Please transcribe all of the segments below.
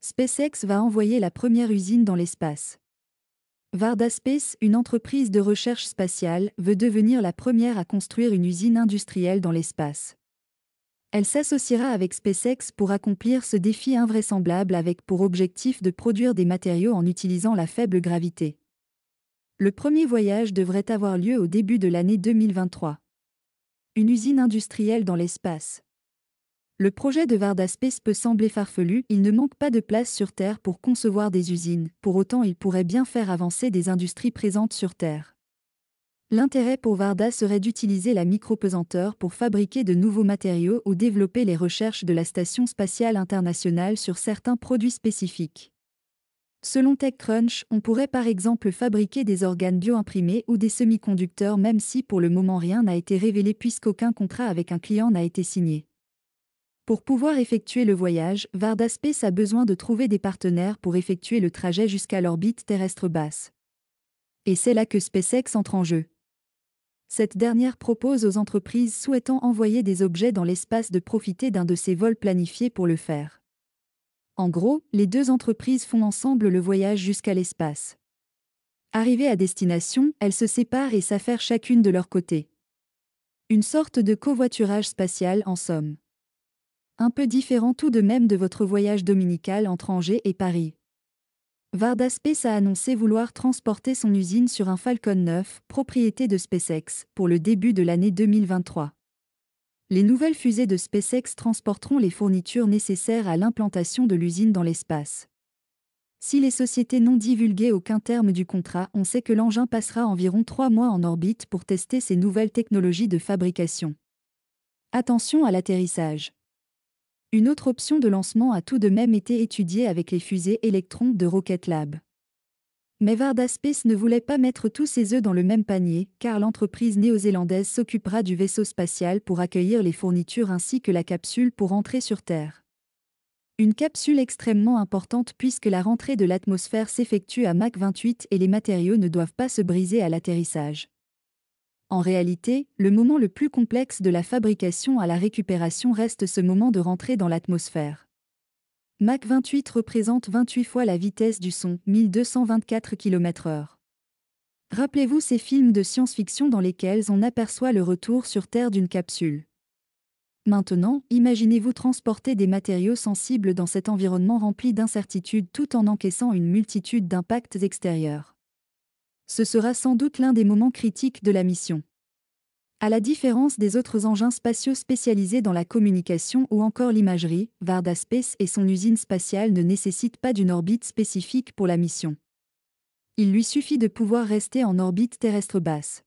SpaceX va envoyer la première usine dans l'espace. Vardaspace, une entreprise de recherche spatiale, veut devenir la première à construire une usine industrielle dans l'espace. Elle s'associera avec SpaceX pour accomplir ce défi invraisemblable avec pour objectif de produire des matériaux en utilisant la faible gravité. Le premier voyage devrait avoir lieu au début de l'année 2023. Une usine industrielle dans l'espace. Le projet de Varda Space peut sembler farfelu, il ne manque pas de place sur Terre pour concevoir des usines, pour autant il pourrait bien faire avancer des industries présentes sur Terre. L'intérêt pour Varda serait d'utiliser la micro-pesanteur pour fabriquer de nouveaux matériaux ou développer les recherches de la Station spatiale internationale sur certains produits spécifiques. Selon TechCrunch, on pourrait par exemple fabriquer des organes bioimprimés ou des semi-conducteurs même si pour le moment rien n'a été révélé puisqu'aucun contrat avec un client n'a été signé. Pour pouvoir effectuer le voyage, Vardaspace a besoin de trouver des partenaires pour effectuer le trajet jusqu'à l'orbite terrestre basse. Et c'est là que SpaceX entre en jeu. Cette dernière propose aux entreprises souhaitant envoyer des objets dans l'espace de profiter d'un de ces vols planifiés pour le faire. En gros, les deux entreprises font ensemble le voyage jusqu'à l'espace. Arrivées à destination, elles se séparent et s'affairent chacune de leur côté. Une sorte de covoiturage spatial en somme. Un peu différent tout de même de votre voyage dominical entre Angers et Paris. Vardaspace a annoncé vouloir transporter son usine sur un Falcon 9, propriété de SpaceX, pour le début de l'année 2023. Les nouvelles fusées de SpaceX transporteront les fournitures nécessaires à l'implantation de l'usine dans l'espace. Si les sociétés n'ont divulgué aucun terme du contrat, on sait que l'engin passera environ trois mois en orbite pour tester ces nouvelles technologies de fabrication. Attention à l'atterrissage. Une autre option de lancement a tout de même été étudiée avec les fusées électrons de Rocket Lab. Mais Vardaspace ne voulait pas mettre tous ses œufs dans le même panier, car l'entreprise néo-zélandaise s'occupera du vaisseau spatial pour accueillir les fournitures ainsi que la capsule pour entrer sur Terre. Une capsule extrêmement importante puisque la rentrée de l'atmosphère s'effectue à Mach 28 et les matériaux ne doivent pas se briser à l'atterrissage. En réalité, le moment le plus complexe de la fabrication à la récupération reste ce moment de rentrée dans l'atmosphère. Mach 28 représente 28 fois la vitesse du son, 1224 km/h. Rappelez-vous ces films de science-fiction dans lesquels on aperçoit le retour sur Terre d'une capsule. Maintenant, imaginez-vous transporter des matériaux sensibles dans cet environnement rempli d'incertitudes tout en encaissant une multitude d'impacts extérieurs. Ce sera sans doute l'un des moments critiques de la mission. À la différence des autres engins spatiaux spécialisés dans la communication ou encore l'imagerie, Vardaspace et son usine spatiale ne nécessitent pas d'une orbite spécifique pour la mission. Il lui suffit de pouvoir rester en orbite terrestre basse.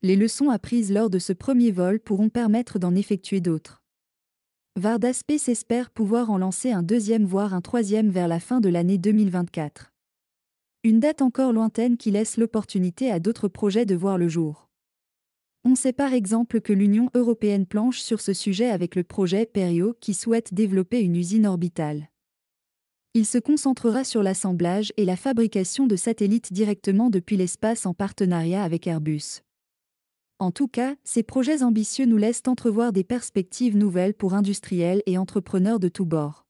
Les leçons apprises lors de ce premier vol pourront permettre d'en effectuer d'autres. Vardaspace espère pouvoir en lancer un deuxième voire un troisième vers la fin de l'année 2024. Une date encore lointaine qui laisse l'opportunité à d'autres projets de voir le jour. On sait par exemple que l'Union européenne planche sur ce sujet avec le projet Perio qui souhaite développer une usine orbitale. Il se concentrera sur l'assemblage et la fabrication de satellites directement depuis l'espace en partenariat avec Airbus. En tout cas, ces projets ambitieux nous laissent entrevoir des perspectives nouvelles pour industriels et entrepreneurs de tous bords.